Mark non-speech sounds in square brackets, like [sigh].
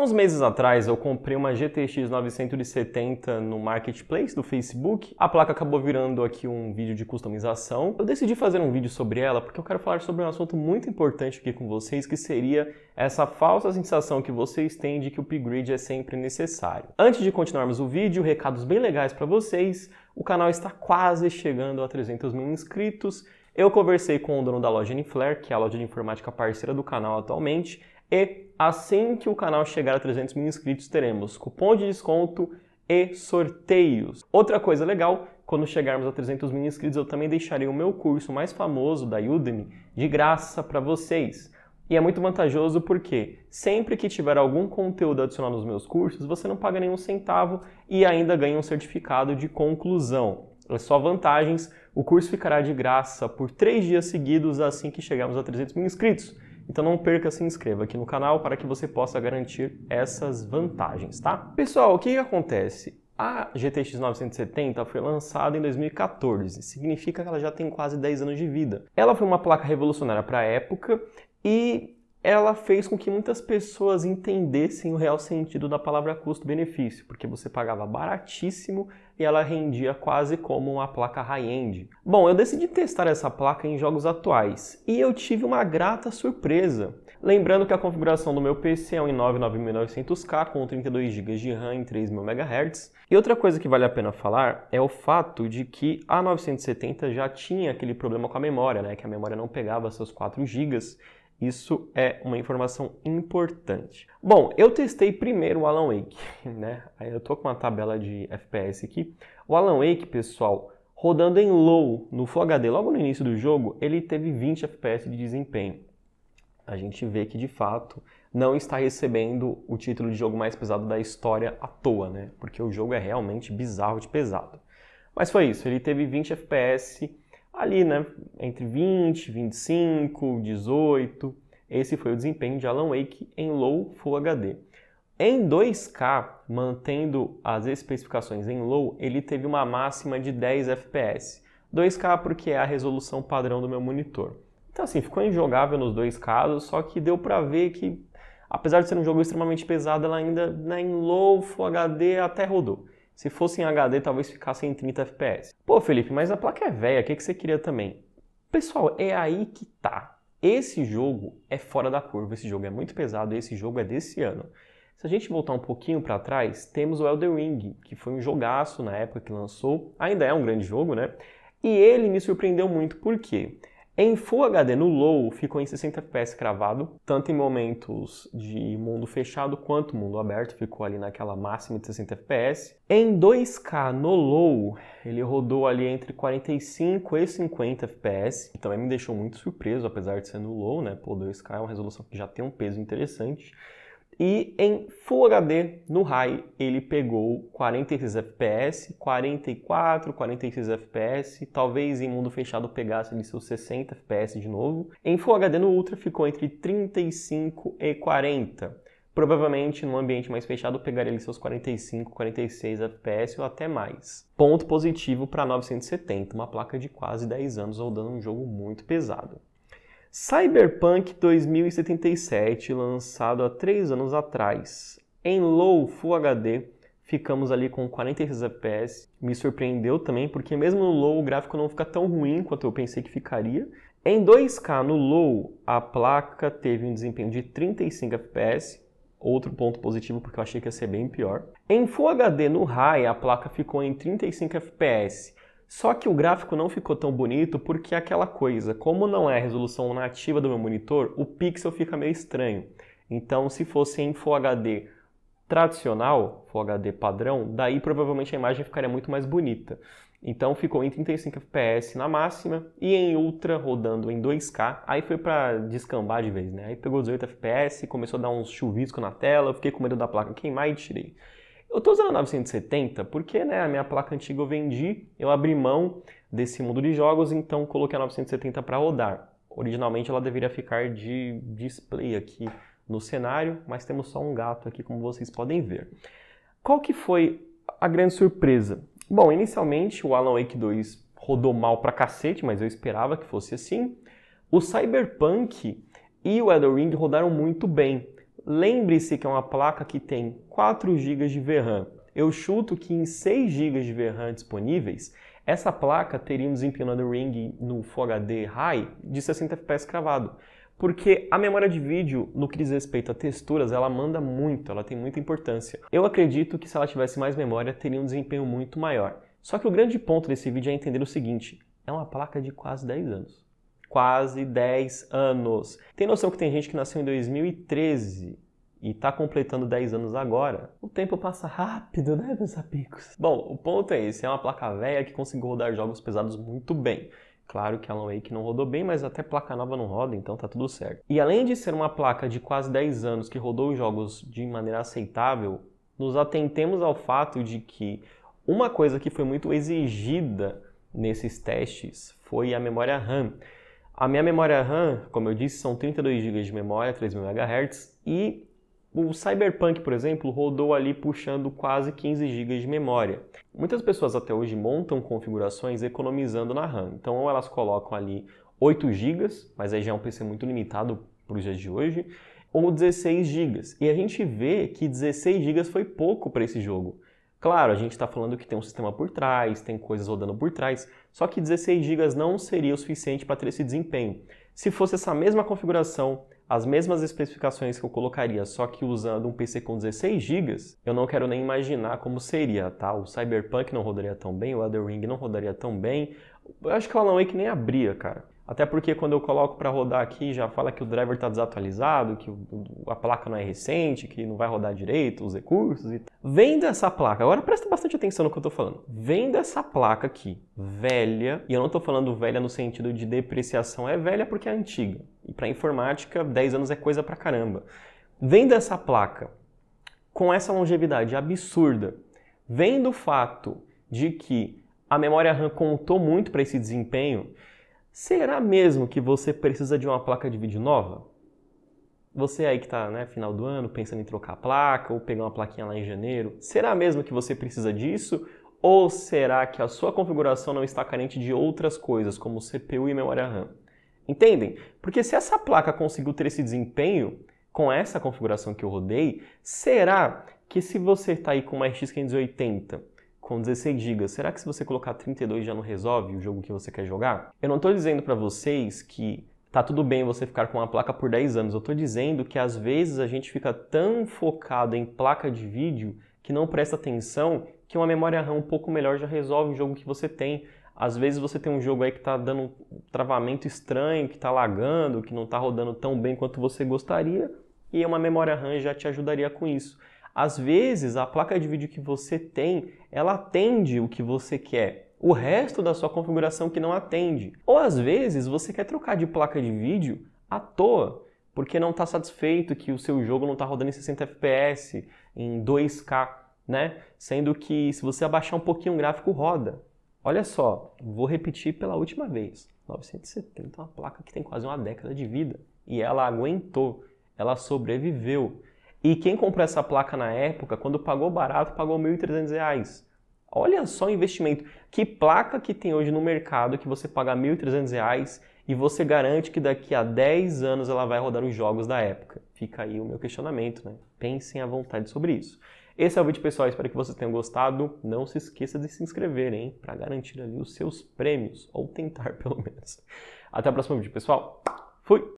uns meses atrás eu comprei uma GTX 970 no marketplace do Facebook. A placa acabou virando aqui um vídeo de customização. Eu decidi fazer um vídeo sobre ela porque eu quero falar sobre um assunto muito importante aqui com vocês, que seria essa falsa sensação que vocês têm de que o upgrade é sempre necessário. Antes de continuarmos o vídeo, recados bem legais para vocês. O canal está quase chegando a 300 mil inscritos. Eu conversei com o dono da loja Enflare, que é a loja de informática parceira do canal atualmente. E assim que o canal chegar a 300 mil inscritos, teremos cupom de desconto e sorteios. Outra coisa legal, quando chegarmos a 300 mil inscritos, eu também deixarei o meu curso mais famoso da Udemy de graça para vocês. E é muito vantajoso porque sempre que tiver algum conteúdo adicional nos meus cursos, você não paga nenhum centavo e ainda ganha um certificado de conclusão. É só vantagens, o curso ficará de graça por três dias seguidos assim que chegarmos a 300 mil inscritos. Então não perca, se inscreva aqui no canal para que você possa garantir essas vantagens, tá? Pessoal, o que, que acontece? A GTX 970 foi lançada em 2014, significa que ela já tem quase 10 anos de vida. Ela foi uma placa revolucionária para a época e ela fez com que muitas pessoas entendessem o real sentido da palavra custo-benefício, porque você pagava baratíssimo e ela rendia quase como uma placa high-end. Bom, eu decidi testar essa placa em jogos atuais e eu tive uma grata surpresa. Lembrando que a configuração do meu PC é um i9 9900K com 32 GB de RAM em 3000 MHz. E outra coisa que vale a pena falar é o fato de que a 970 já tinha aquele problema com a memória, né, que a memória não pegava seus 4 GB isso é uma informação importante. Bom, eu testei primeiro o Alan Wake, [laughs] né? Aí eu tô com uma tabela de FPS aqui. O Alan Wake, pessoal, rodando em low no Full HD logo no início do jogo, ele teve 20 FPS de desempenho. A gente vê que de fato não está recebendo o título de jogo mais pesado da história à toa, né? Porque o jogo é realmente bizarro de pesado. Mas foi isso, ele teve 20 FPS ali, né, entre 20, 25, 18. Esse foi o desempenho de Alan Wake em Low Full HD. Em 2K, mantendo as especificações em Low, ele teve uma máxima de 10 FPS. 2K porque é a resolução padrão do meu monitor. Então assim, ficou injogável nos dois casos, só que deu para ver que apesar de ser um jogo extremamente pesado, ela ainda né, em Low Full HD até rodou. Se fosse em HD, talvez ficasse em 30 FPS. Pô, Felipe, mas a placa é velha, o que, que você queria também? Pessoal, é aí que tá. Esse jogo é fora da curva, esse jogo é muito pesado, esse jogo é desse ano. Se a gente voltar um pouquinho para trás, temos o Elder Ring, que foi um jogaço na época que lançou, ainda é um grande jogo, né? E ele me surpreendeu muito, por quê? Em Full HD no Low ficou em 60 FPS cravado, tanto em momentos de mundo fechado quanto mundo aberto, ficou ali naquela máxima de 60 FPS. Em 2K no Low, ele rodou ali entre 45 e 50 FPS, também me deixou muito surpreso, apesar de ser no Low, né? Pô, 2K é uma resolução que já tem um peso interessante. E em Full HD, no High, ele pegou 46 FPS, 44, 46 FPS, talvez em mundo fechado pegasse ali seus 60 FPS de novo. Em Full HD no Ultra ficou entre 35 e 40. Provavelmente num ambiente mais fechado pegaria ali seus 45, 46 FPS ou até mais. Ponto positivo para 970, uma placa de quase 10 anos rodando um jogo muito pesado. Cyberpunk 2077, lançado há 3 anos atrás, em Low Full HD, ficamos ali com 46 FPS. Me surpreendeu também, porque mesmo no Low o gráfico não fica tão ruim quanto eu pensei que ficaria. Em 2K no Low, a placa teve um desempenho de 35 FPS, outro ponto positivo porque eu achei que ia ser bem pior. Em Full HD no High, a placa ficou em 35 FPS. Só que o gráfico não ficou tão bonito porque é aquela coisa, como não é a resolução nativa do meu monitor, o pixel fica meio estranho. Então, se fosse em Full HD tradicional, Full HD padrão, daí provavelmente a imagem ficaria muito mais bonita. Então ficou em 35 fps na máxima e em ultra rodando em 2K. Aí foi para descambar de vez, né? Aí pegou 18 fps, começou a dar uns chuvisco na tela, eu fiquei com medo da placa queimar e tirei. Eu estou usando a 970 porque né, a minha placa antiga eu vendi, eu abri mão desse mundo de jogos, então coloquei a 970 para rodar. Originalmente ela deveria ficar de display aqui no cenário, mas temos só um gato aqui, como vocês podem ver. Qual que foi a grande surpresa? Bom, inicialmente o Alan Wake 2 rodou mal pra cacete, mas eu esperava que fosse assim. O Cyberpunk e o Elden Ring rodaram muito bem. Lembre-se que é uma placa que tem 4 GB de VRAM. Eu chuto que em 6 GB de VRAM disponíveis, essa placa teria um desempenho no Ring no Full HD High de 60 FPS cravado. Porque a memória de vídeo, no que diz respeito a texturas, ela manda muito, ela tem muita importância. Eu acredito que se ela tivesse mais memória, teria um desempenho muito maior. Só que o grande ponto desse vídeo é entender o seguinte: é uma placa de quase 10 anos quase 10 anos. Tem noção que tem gente que nasceu em 2013 e está completando 10 anos agora? O tempo passa rápido, né, meus amigos? Bom, o ponto é esse: é uma placa velha que conseguiu rodar jogos pesados muito bem. Claro que a Alan Wake não rodou bem, mas até placa nova não roda, então tá tudo certo. E além de ser uma placa de quase 10 anos que rodou os jogos de maneira aceitável, nos atentemos ao fato de que uma coisa que foi muito exigida nesses testes foi a memória RAM. A minha memória RAM, como eu disse, são 32 GB de memória, 3000 MHz, e o Cyberpunk, por exemplo, rodou ali puxando quase 15 GB de memória. Muitas pessoas até hoje montam configurações economizando na RAM. Então, ou elas colocam ali 8 GB, mas aí já é um PC muito limitado para os dias de hoje, ou 16 GB. E a gente vê que 16 GB foi pouco para esse jogo. Claro, a gente está falando que tem um sistema por trás, tem coisas rodando por trás, só que 16 GB não seria o suficiente para ter esse desempenho. Se fosse essa mesma configuração, as mesmas especificações que eu colocaria, só que usando um PC com 16 GB, eu não quero nem imaginar como seria, tá? O Cyberpunk não rodaria tão bem, o Elder Ring não rodaria tão bem, eu acho que o Alan Wake nem abria, cara. Até porque quando eu coloco para rodar aqui, já fala que o driver está desatualizado, que a placa não é recente, que não vai rodar direito os recursos e Vendo essa placa, agora presta bastante atenção no que eu estou falando. Vendo essa placa aqui, velha, e eu não estou falando velha no sentido de depreciação, é velha porque é antiga. E para informática, 10 anos é coisa para caramba. Vendo essa placa com essa longevidade absurda, vem do fato de que a memória RAM contou muito para esse desempenho, Será mesmo que você precisa de uma placa de vídeo nova? Você aí que está né, final do ano pensando em trocar a placa ou pegar uma plaquinha lá em janeiro, será mesmo que você precisa disso? Ou será que a sua configuração não está carente de outras coisas, como CPU e memória RAM? Entendem? Porque se essa placa conseguiu ter esse desempenho com essa configuração que eu rodei, será que se você está aí com uma RX 580 com 16 GB, será que se você colocar 32 já não resolve o jogo que você quer jogar? Eu não estou dizendo para vocês que tá tudo bem você ficar com uma placa por 10 anos. Eu estou dizendo que às vezes a gente fica tão focado em placa de vídeo que não presta atenção que uma memória RAM um pouco melhor já resolve o jogo que você tem. Às vezes você tem um jogo aí que está dando um travamento estranho, que está lagando, que não está rodando tão bem quanto você gostaria, e uma memória RAM já te ajudaria com isso. Às vezes, a placa de vídeo que você tem, ela atende o que você quer. O resto da sua configuração que não atende. Ou às vezes você quer trocar de placa de vídeo à toa, porque não está satisfeito que o seu jogo não está rodando em 60 fps, em 2K, né? Sendo que se você abaixar um pouquinho o gráfico roda. Olha só, vou repetir pela última vez. 970 é uma placa que tem quase uma década de vida e ela aguentou, ela sobreviveu. E quem comprou essa placa na época, quando pagou barato, pagou R$ 1.300. Olha só o investimento. Que placa que tem hoje no mercado que você paga R$ 1.300 e você garante que daqui a 10 anos ela vai rodar os jogos da época? Fica aí o meu questionamento, né? Pensem à vontade sobre isso. Esse é o vídeo, pessoal. Espero que vocês tenham gostado. Não se esqueça de se inscrever, hein? Para garantir ali os seus prêmios. Ou tentar, [laughs] pelo menos. Até o próximo vídeo, pessoal. Fui!